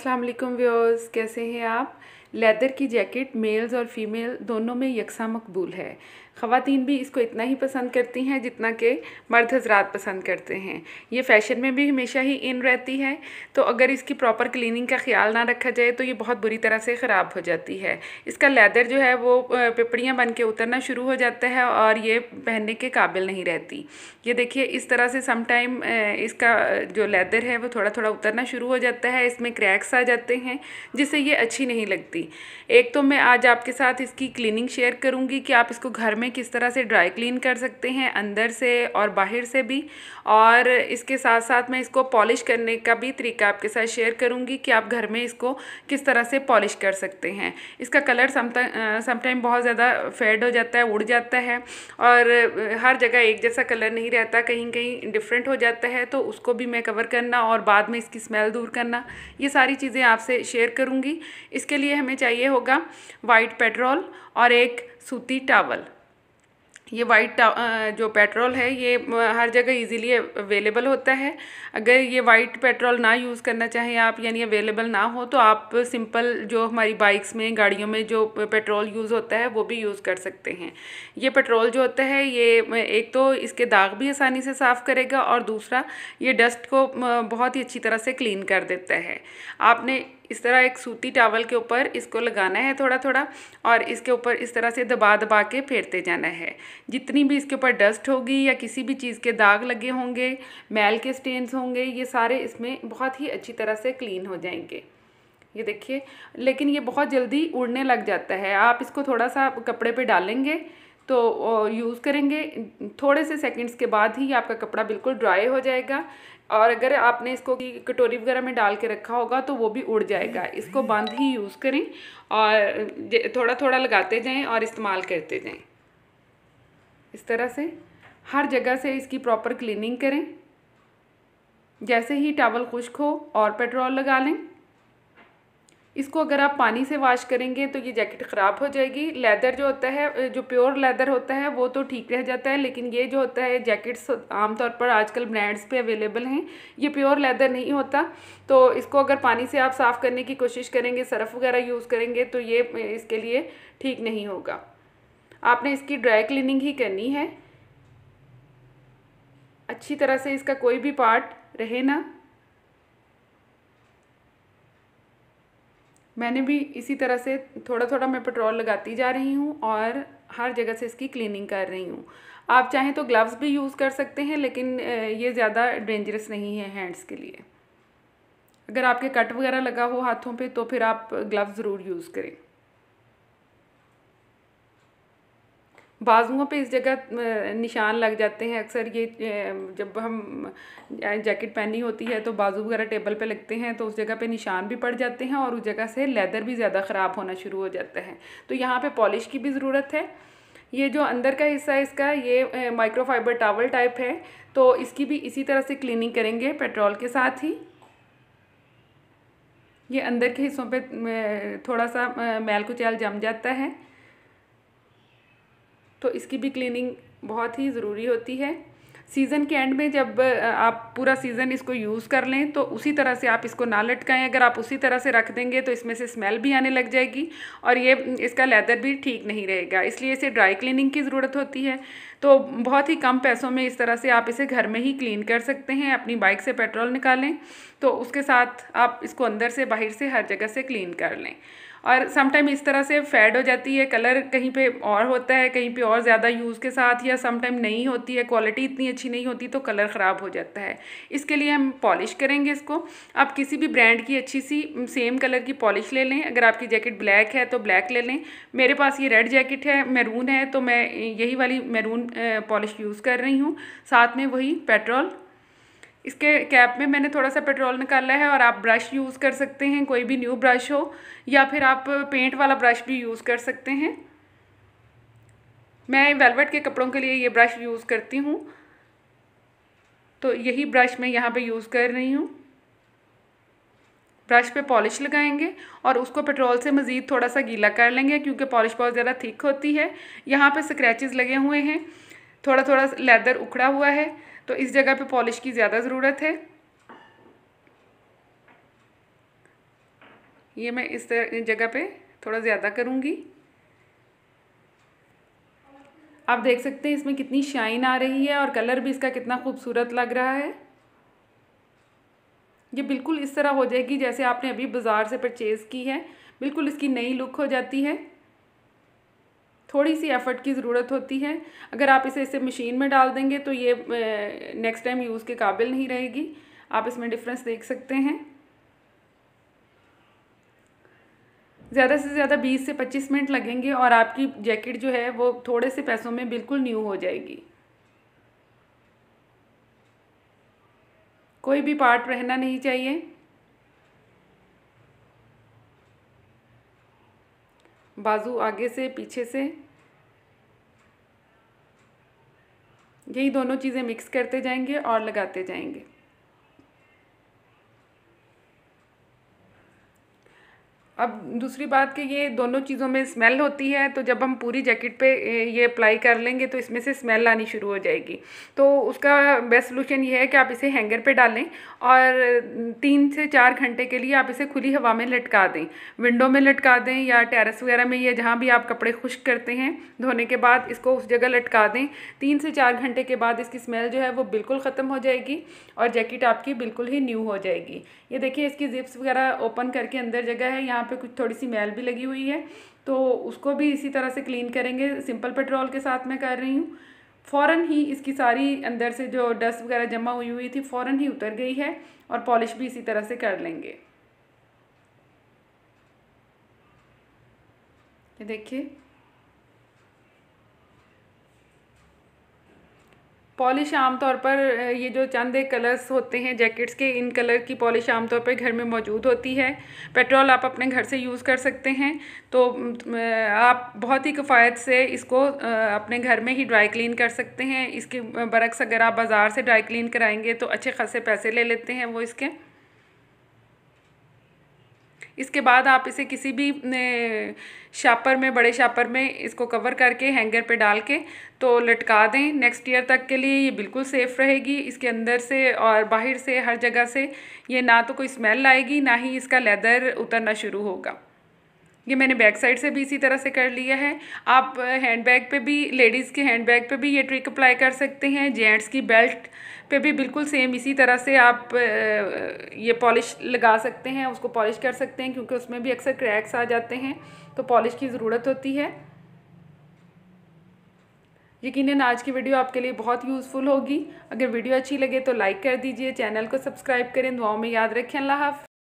Aslam व्यवर्स viewers कैसे हैं आप लेदर की जैकेट मेल्स और फीमेल दोनों में यकसा मकबूल है ख़वान भी इसको इतना ही पसंद करती हैं जितना के मर्द हजरात पसंद करते हैं ये फ़ैशन में भी हमेशा ही इन रहती है तो अगर इसकी प्रॉपर क्लीनिंग का ख्याल ना रखा जाए तो ये बहुत बुरी तरह से ख़राब हो जाती है इसका लेदर जो है वो पिपड़ियाँ बन के उतरना शुरू हो जाता है और ये पहनने के काबिल नहीं रहती ये देखिए इस तरह से समटाइम इसका जो लेदर है वो थोड़ा थोड़ा उतरना शुरू हो जाता है इसमें क्रैक्स आ जाते हैं जिससे ये अच्छी नहीं लगती रेसिपी एक तो मैं आज आपके साथ इसकी क्लीनिंग शेयर करूँगी कि आप इसको घर में किस तरह से ड्राई क्लीन कर सकते हैं अंदर से और बाहर से भी और इसके साथ साथ मैं इसको पॉलिश करने का भी तरीका आपके साथ शेयर करूँगी कि आप घर में इसको किस तरह से पॉलिश कर सकते हैं इसका कलर समटाइम बहुत ज़्यादा फेड हो जाता है उड़ जाता है और हर जगह एक जैसा कलर नहीं रहता कहीं कहीं डिफरेंट हो जाता है तो उसको भी मैं कवर करना और बाद में इसकी स्मेल दूर करना ये सारी चीज़ें आपसे शेयर करूँगी इसके लिए हमें हमें चाहिए होगा वाइट पेट्रोल और एक सूती टावल ये वाइट जो पेट्रोल है ये हर जगह इजीली अवेलेबल होता है अगर ये वाइट पेट्रोल ना यूज़ करना चाहें आप यानी अवेलेबल ना हो तो आप सिंपल जो हमारी बाइक्स में गाड़ियों में जो पेट्रोल यूज़ होता है वो भी यूज़ कर सकते हैं ये पेट्रोल जो होता है ये एक तो इसके दाग भी आसानी से साफ़ करेगा और दूसरा ये डस्ट को बहुत ही अच्छी तरह से क्लीन कर देता है आपने इस तरह एक सूती टावल के ऊपर इसको लगाना है थोड़ा थोड़ा और इसके ऊपर इस तरह से दबा दबा के फेरते जाना है जितनी भी इसके ऊपर डस्ट होगी या किसी भी चीज़ के दाग लगे होंगे मैल के स्टेन्स होंगे ये सारे इसमें बहुत ही अच्छी तरह से क्लीन हो जाएंगे ये देखिए लेकिन ये बहुत जल्दी उड़ने लग जाता है आप इसको थोड़ा सा कपड़े पे डालेंगे तो यूज़ करेंगे थोड़े से सेकंड्स के बाद ही आपका कपड़ा बिल्कुल ड्राई हो जाएगा और अगर आपने इसको कटोरी वगैरह में डाल के रखा होगा तो वो भी उड़ जाएगा इसको बंद ही यूज़ करें और थोड़ा थोड़ा लगाते जाएं और इस्तेमाल करते जाएं इस तरह से हर जगह से इसकी प्रॉपर क्लीनिंग करें जैसे ही टावल खुश्क हो और पेट्रोल लगा लें इसको अगर आप पानी से वाश करेंगे तो ये जैकेट ख़राब हो जाएगी लेदर जो होता है जो प्योर लेदर होता है वो तो ठीक रह जाता है लेकिन ये जो होता है जैकेट्स आमतौर पर आजकल ब्रांड्स पे अवेलेबल हैं ये प्योर लेदर नहीं होता तो इसको अगर पानी से आप साफ़ करने की कोशिश करेंगे सरफ़ वगैरह यूज़ करेंगे तो ये इसके लिए ठीक नहीं होगा आपने इसकी ड्राई क्लीनिंग ही करनी है अच्छी तरह से इसका कोई भी पार्ट रहे ना मैंने भी इसी तरह से थोड़ा थोड़ा मैं पेट्रोल लगाती जा रही हूँ और हर जगह से इसकी क्लीनिंग कर रही हूँ आप चाहें तो ग्लव्स भी यूज़ कर सकते हैं लेकिन ये ज़्यादा डेंजरस नहीं है हैंड्स के लिए अगर आपके कट वगैरह लगा हो हाथों पे तो फिर आप ग्लव्स ज़रूर यूज़ करें बाजुओं पे इस जगह निशान लग जाते हैं अक्सर ये जब हम जैकेट पहनी होती है तो बाजू वगैरह टेबल पे लगते हैं तो उस जगह पे निशान भी पड़ जाते हैं और उस जगह से लेदर भी ज़्यादा ख़राब होना शुरू हो जाता है तो यहाँ पे पॉलिश की भी ज़रूरत है ये जो अंदर का हिस्सा है इसका ये माइक्रोफाइबर टावल टाइप है तो इसकी भी इसी तरह से क्लिनिंग करेंगे पेट्रोल के साथ ही ये अंदर के हिस्सों पर थोड़ा सा मैल कुचैल जम जाता है तो इसकी भी क्लीनिंग बहुत ही ज़रूरी होती है सीज़न के एंड में जब आप पूरा सीज़न इसको यूज़ कर लें तो उसी तरह से आप इसको ना लटकाएं अगर आप उसी तरह से रख देंगे तो इसमें से स्मेल भी आने लग जाएगी और ये इसका लेदर भी ठीक नहीं रहेगा इसलिए इसे ड्राई क्लीनिंग की ज़रूरत होती है तो बहुत ही कम पैसों में इस तरह से आप इसे घर में ही क्लीन कर सकते हैं अपनी बाइक से पेट्रोल निकालें तो उसके साथ आप इसको अंदर से बाहर से हर जगह से क्लीन कर लें और समटाइम इस तरह से फेड हो जाती है कलर कहीं पे और होता है कहीं पे और ज़्यादा यूज़ के साथ या समटाइम नहीं होती है क्वालिटी इतनी अच्छी नहीं होती तो कलर ख़राब हो जाता है इसके लिए हम पॉलिश करेंगे इसको आप किसी भी ब्रांड की अच्छी सी सेम कलर की पॉलिश ले लें अगर आपकी जैकेट ब्लैक है तो ब्लैक ले लें मेरे पास ये रेड जैकेट है मैरून है तो मैं यही वाली मैरून पॉलिश यूज़ कर रही हूँ साथ में वही पेट्रोल इसके कैप में मैंने थोड़ा सा पेट्रोल निकाला है और आप ब्रश यूज़ कर सकते हैं कोई भी न्यू ब्रश हो या फिर आप पेंट वाला ब्रश भी यूज़ कर सकते हैं मैं वेलवेट के कपड़ों के लिए ये ब्रश यूज़ करती हूँ तो यही ब्रश मैं यहाँ पे यूज़ कर रही हूँ ब्रश पे पॉलिश लगाएंगे और उसको पेट्रोल से मज़ीद थोड़ा सा गीला कर लेंगे क्योंकि पॉलिश बहुत ज़्यादा थिक होती है यहाँ पे स्क्रैचेस लगे हुए हैं थोड़ा थोड़ा लेदर उखड़ा हुआ है तो इस जगह पे पॉलिश की ज़्यादा ज़रूरत है ये मैं इस जगह पे थोड़ा ज़्यादा करूँगी आप देख सकते हैं इसमें कितनी शाइन आ रही है और कलर भी इसका कितना खूबसूरत लग रहा है ये बिल्कुल इस तरह हो जाएगी जैसे आपने अभी बाज़ार से परचेज़ की है बिल्कुल इसकी नई लुक हो जाती है थोड़ी सी एफ़र्ट की ज़रूरत होती है अगर आप इसे इसे मशीन में डाल देंगे तो ये नेक्स्ट टाइम यूज़ के काबिल नहीं रहेगी आप इसमें डिफरेंस देख सकते हैं ज़्यादा से ज़्यादा 20 से 25 मिनट लगेंगे और आपकी जैकेट जो है वो थोड़े से पैसों में बिल्कुल न्यू हो जाएगी कोई भी पार्ट रहना नहीं चाहिए बाजू आगे से पीछे से यही दोनों चीज़ें मिक्स करते जाएंगे और लगाते जाएंगे अब दूसरी बात कि ये दोनों चीज़ों में स्मेल होती है तो जब हम पूरी जैकेट पे ये अप्लाई कर लेंगे तो इसमें से स्मेल आनी शुरू हो जाएगी तो उसका बेस्ट सोलूशन ये है कि आप इसे हैंगर पे डालें और तीन से चार घंटे के लिए आप इसे खुली हवा में लटका दें विंडो में लटका दें या टेरेस वगैरह में या जहाँ भी आप कपड़े खुश्क करते हैं धोने के बाद इसको उस जगह लटका दें तीन से चार घंटे के बाद इसकी स्मेल जो है वो बिल्कुल ख़त्म हो जाएगी और जैकेट आपकी बिल्कुल ही न्यू हो जाएगी ये देखिए इसकी जिप्स वगैरह ओपन करके अंदर जगह है यहाँ पे कुछ थोड़ी सी मैल भी लगी हुई है तो उसको भी इसी तरह से क्लीन करेंगे सिंपल पेट्रोल के साथ मैं कर रही हूँ फ़ौर ही इसकी सारी अंदर से जो डस्ट वगैरह जमा हुई हुई थी फ़ौर ही उतर गई है और पॉलिश भी इसी तरह से कर लेंगे देखिए पॉलिश आमतौर पर ये जो चंद कलर्स होते हैं जैकेट्स के इन कलर की पॉलिश आमतौर पर घर में मौजूद होती है पेट्रोल आप अपने घर से यूज़ कर सकते हैं तो आप बहुत ही किफ़ायत से इसको अपने घर में ही ड्राई क्लीन कर सकते हैं इसके बरक्स अगर आप बाज़ार से ड्राई क्लीन कराएंगे तो अच्छे खासे पैसे ले लेते हैं वो इसके इसके बाद आप इसे किसी भी शापर में बड़े शापर में इसको कवर करके हैंगर पे डाल के तो लटका दें नेक्स्ट ईयर तक के लिए ये बिल्कुल सेफ़ रहेगी इसके अंदर से और बाहर से हर जगह से ये ना तो कोई स्मेल आएगी ना ही इसका लेदर उतरना शुरू होगा ये मैंने बैक साइड से भी इसी तरह से कर लिया है आप हैंड बैग पे भी लेडीज़ के हैंड बैग पे भी ये ट्रिक अप्लाई कर सकते हैं जेंट्स की बेल्ट पे भी बिल्कुल सेम इसी तरह से आप ये पॉलिश लगा सकते हैं उसको पॉलिश कर सकते हैं क्योंकि उसमें भी अक्सर क्रैक्स आ जाते हैं तो पॉलिश की ज़रूरत होती है यकीनन आज की वीडियो आपके लिए बहुत यूज़फुल होगी अगर वीडियो अच्छी लगे तो लाइक कर दीजिए चैनल को सब्सक्राइब करें दुआओं में याद रखें अल्लाह हाफ